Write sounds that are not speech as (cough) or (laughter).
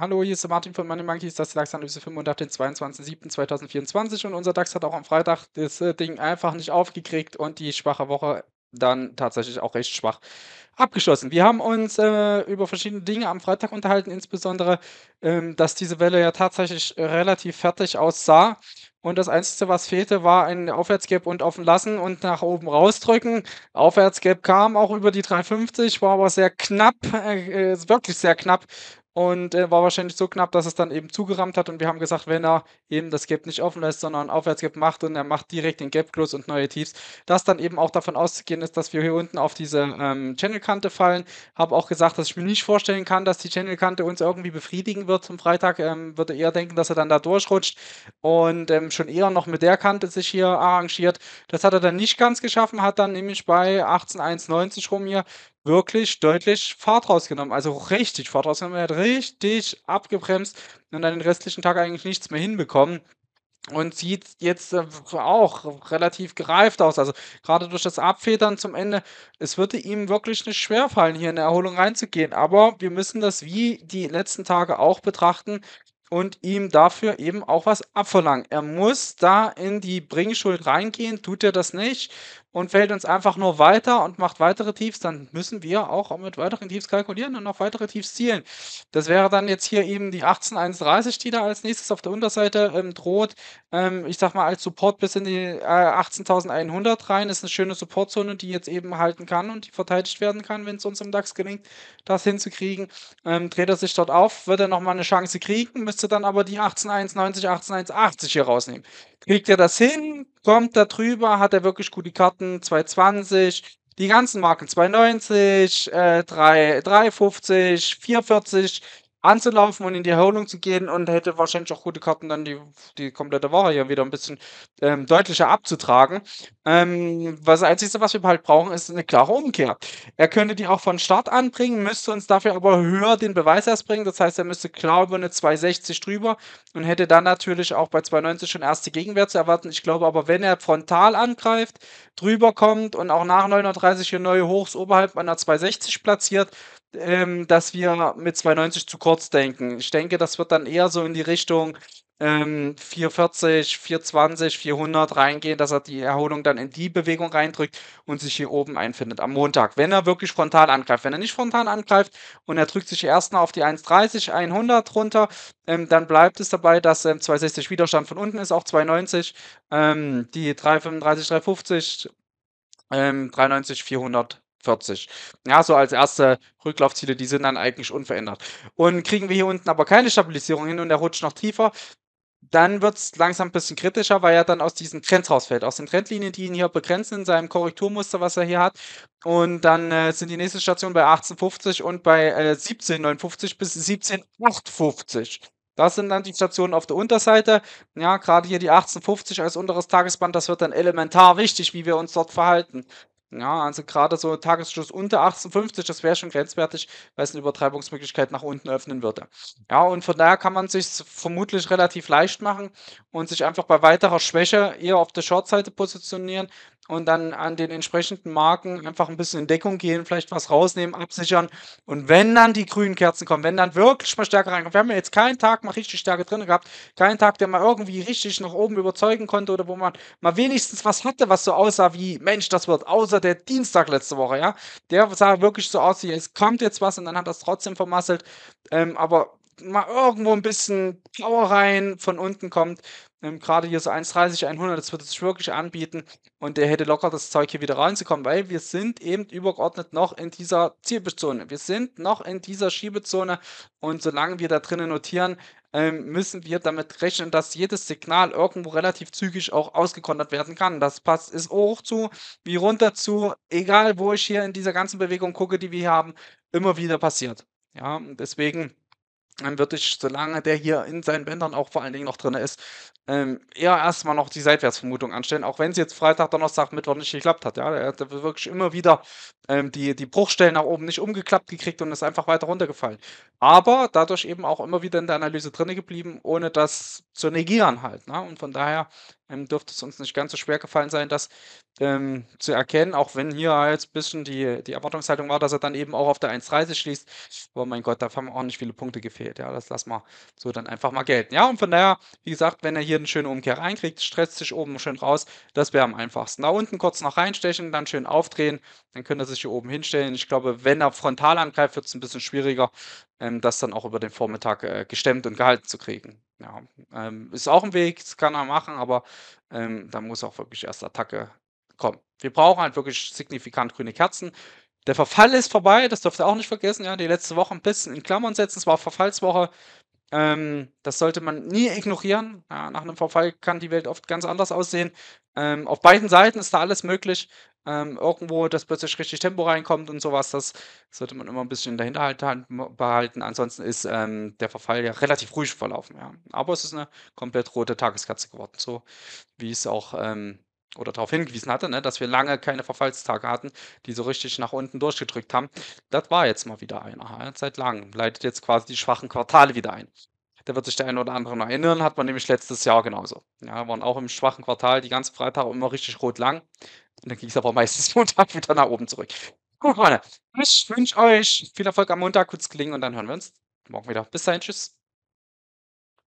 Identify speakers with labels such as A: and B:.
A: Hallo, hier ist der Martin von Money Monkeys, das ist die DAX-Analyse 5 und ab den 22.07.2024 und unser DAX hat auch am Freitag das äh, Ding einfach nicht aufgekriegt und die schwache Woche dann tatsächlich auch recht schwach abgeschlossen. Wir haben uns äh, über verschiedene Dinge am Freitag unterhalten, insbesondere, ähm, dass diese Welle ja tatsächlich relativ fertig aussah. Und das Einzige, was fehlte, war ein Aufwärtsgap und offen lassen und nach oben rausdrücken. Aufwärtsgap kam auch über die 350, war aber sehr knapp, äh, äh wirklich sehr knapp und äh, war wahrscheinlich so knapp, dass es dann eben zugerammt hat und wir haben gesagt, wenn er eben das Gap nicht offen lässt, sondern aufwärts Gap macht und er macht direkt den Gap Close und neue Tiefs, dass dann eben auch davon auszugehen ist, dass wir hier unten auf diese ähm, channel fallen. Habe auch gesagt, dass ich mir nicht vorstellen kann, dass die Channelkante uns irgendwie befriedigen wird zum Freitag. Ähm, würde eher denken, dass er dann da durchrutscht und ähm, schon eher noch mit der Kante sich hier arrangiert. Das hat er dann nicht ganz geschaffen, hat dann nämlich bei 18,190 rum hier wirklich deutlich Fahrt rausgenommen. Also richtig Fahrt rausgenommen. Er hat richtig abgebremst und dann den restlichen Tag eigentlich nichts mehr hinbekommen. Und sieht jetzt äh, auch relativ gereift aus. Also gerade durch das Abfedern zum Ende, es würde ihm wirklich nicht schwerfallen, hier in der Erholung reinzugehen. Aber wir müssen das wie die letzten Tage auch betrachten und ihm dafür eben auch was abverlangen. Er muss da in die Bringschuld reingehen. Tut er das nicht, und fällt uns einfach nur weiter und macht weitere Tiefs, dann müssen wir auch mit weiteren Tiefs kalkulieren und noch weitere Tiefs zielen. Das wäre dann jetzt hier eben die 18.130, die da als nächstes auf der Unterseite ähm, droht. Ähm, ich sag mal, als Support bis in die äh, 18.100 rein ist eine schöne Supportzone, die jetzt eben halten kann und die verteidigt werden kann, wenn es uns im DAX gelingt, das hinzukriegen. Ähm, dreht er sich dort auf, wird er nochmal eine Chance kriegen, müsste dann aber die 18.190, 18.180 hier rausnehmen. Kriegt er das hin, kommt da drüber, hat er wirklich gute Karten, Marken, 220, die ganzen Marken 290, äh, 3, 350, 440, anzulaufen und in die Erholung zu gehen und hätte wahrscheinlich auch gute Karten, dann die, die komplette Woche hier wieder ein bisschen ähm, deutlicher abzutragen. Ähm, was das Einzige, was wir halt brauchen, ist eine klare Umkehr. Er könnte die auch von Start anbringen, müsste uns dafür aber höher den Beweis erst bringen. Das heißt, er müsste klar über eine 260 drüber und hätte dann natürlich auch bei 290 schon erste Gegenwehr zu erwarten. Ich glaube aber, wenn er frontal angreift, drüber kommt und auch nach 39 hier neue Hochs oberhalb einer 260 platziert, ähm, dass wir mit 2,90 zu kurz denken. Ich denke, das wird dann eher so in die Richtung ähm, 440, 420, 400 reingehen, dass er die Erholung dann in die Bewegung reindrückt und sich hier oben einfindet am Montag. Wenn er wirklich frontal angreift, wenn er nicht frontal angreift und er drückt sich erst mal auf die 1,30, 100 runter, ähm, dann bleibt es dabei, dass ähm, 260 Widerstand von unten ist, auch 290, ähm, die 335, 350, 390, 400 40. Ja, so als erste Rücklaufziele, die sind dann eigentlich unverändert. Und kriegen wir hier unten aber keine Stabilisierung hin und er rutscht noch tiefer, dann wird es langsam ein bisschen kritischer, weil er dann aus diesen Trends rausfällt, aus den Trendlinien, die ihn hier begrenzen, in seinem Korrekturmuster, was er hier hat. Und dann äh, sind die nächste Station bei 18,50 und bei äh, 17,59 bis 17,58. Das sind dann die Stationen auf der Unterseite. Ja, gerade hier die 1850 als unteres Tagesband, das wird dann elementar wichtig, wie wir uns dort verhalten. Ja, also gerade so Tagesschluss unter 18,50, das wäre schon grenzwertig, weil es eine Übertreibungsmöglichkeit nach unten öffnen würde. Ja, und von daher kann man sich vermutlich relativ leicht machen und sich einfach bei weiterer Schwäche eher auf der Shortseite positionieren und dann an den entsprechenden Marken einfach ein bisschen in Deckung gehen, vielleicht was rausnehmen, absichern. Und wenn dann die grünen Kerzen kommen, wenn dann wirklich mal Stärke reinkommt, wir haben ja jetzt keinen Tag mal richtig Stärke drin gehabt, keinen Tag, der mal irgendwie richtig nach oben überzeugen konnte oder wo man mal wenigstens was hatte, was so aussah wie, Mensch, das wird, außer der Dienstag letzte Woche, ja. Der sah wirklich so aus, wie es kommt jetzt was und dann hat das trotzdem vermasselt. Ähm, aber mal irgendwo ein bisschen Power rein von unten kommt ähm, Gerade hier so 1,30, 100, das würde sich wirklich anbieten und der hätte locker das Zeug hier wieder reinzukommen, weil wir sind eben übergeordnet noch in dieser Zielzone. Wir sind noch in dieser Schiebezone und solange wir da drinnen notieren, ähm, müssen wir damit rechnen, dass jedes Signal irgendwo relativ zügig auch ausgekontert werden kann. Das passt ist hoch zu, wie runter zu, egal wo ich hier in dieser ganzen Bewegung gucke, die wir hier haben, immer wieder passiert. Ja, deswegen dann ähm, würde ich, solange der hier in seinen Bändern auch vor allen Dingen noch drin ist, ähm, eher erstmal noch die Seitwärtsvermutung anstellen, auch wenn es jetzt Freitag, Donnerstag, Mittwoch nicht geklappt hat. Ja, er hat wirklich immer wieder ähm, die, die Bruchstellen nach oben nicht umgeklappt gekriegt und ist einfach weiter runtergefallen. Aber dadurch eben auch immer wieder in der Analyse drin geblieben, ohne das zu negieren halt. Ne? Und von daher ähm, dürfte es uns nicht ganz so schwer gefallen sein, das ähm, zu erkennen, auch wenn hier jetzt halt ein bisschen die, die Erwartungshaltung war, dass er dann eben auch auf der 1.30 schließt. Oh mein Gott, da haben auch nicht viele Punkte gefehlt. Ja, das lassen wir so dann einfach mal gelten. Ja, und von daher, wie gesagt, wenn er hier hier eine schöne Umkehr reinkriegt, stresst sich oben schön raus. Das wäre am einfachsten. Da unten kurz noch reinstechen, dann schön aufdrehen. Dann könnt ihr sich hier oben hinstellen. Ich glaube, wenn er frontal angreift, wird es ein bisschen schwieriger, ähm, das dann auch über den Vormittag äh, gestemmt und gehalten zu kriegen. Ja, ähm, ist auch ein Weg, das kann er machen, aber ähm, da muss auch wirklich erst Attacke kommen. Wir brauchen halt wirklich signifikant grüne Kerzen. Der Verfall ist vorbei, das dürft ihr auch nicht vergessen. Ja, die letzte Woche ein bisschen in Klammern setzen. Es war Verfallswoche. Ähm, das sollte man nie ignorieren. Ja, nach einem Verfall kann die Welt oft ganz anders aussehen. Ähm, auf beiden Seiten ist da alles möglich. Ähm, irgendwo, dass plötzlich richtig Tempo reinkommt und sowas, das sollte man immer ein bisschen in der dahinter halt, halt, behalten. Ansonsten ist ähm, der Verfall ja relativ ruhig verlaufen. Ja. Aber es ist eine komplett rote Tageskatze geworden, so wie es auch ähm, oder darauf hingewiesen hatte, ne, dass wir lange keine Verfallstage hatten, die so richtig nach unten durchgedrückt haben. Das war jetzt mal wieder einer, ja, seit langem. Leitet jetzt quasi die schwachen Quartale wieder ein. Da wird sich der eine oder andere noch erinnern, hat man nämlich letztes Jahr genauso. Ja, waren auch im schwachen Quartal die ganzen Freitage immer richtig rot lang. Und dann ging es aber (laughs) meistens Montag wieder nach oben zurück. Gut, Freunde, ich wünsche euch viel Erfolg am Montag, kurz klingen und dann hören wir uns morgen wieder. Bis dahin, tschüss.